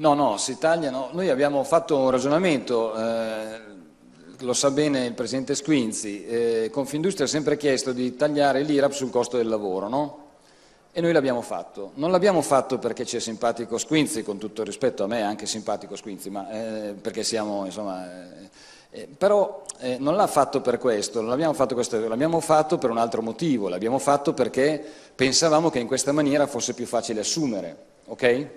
No, no, si tagliano. Noi abbiamo fatto un ragionamento, eh, lo sa bene il Presidente Squinzi, eh, Confindustria ha sempre chiesto di tagliare l'IRAP sul costo del lavoro, no? E noi l'abbiamo fatto. Non l'abbiamo fatto perché c'è simpatico Squinzi, con tutto il rispetto a me è anche simpatico Squinzi, ma eh, perché siamo, insomma... Eh, eh, però eh, non l'ha fatto per questo, non l'abbiamo fatto, questo, l'abbiamo fatto per un altro motivo, l'abbiamo fatto perché pensavamo che in questa maniera fosse più facile assumere, ok?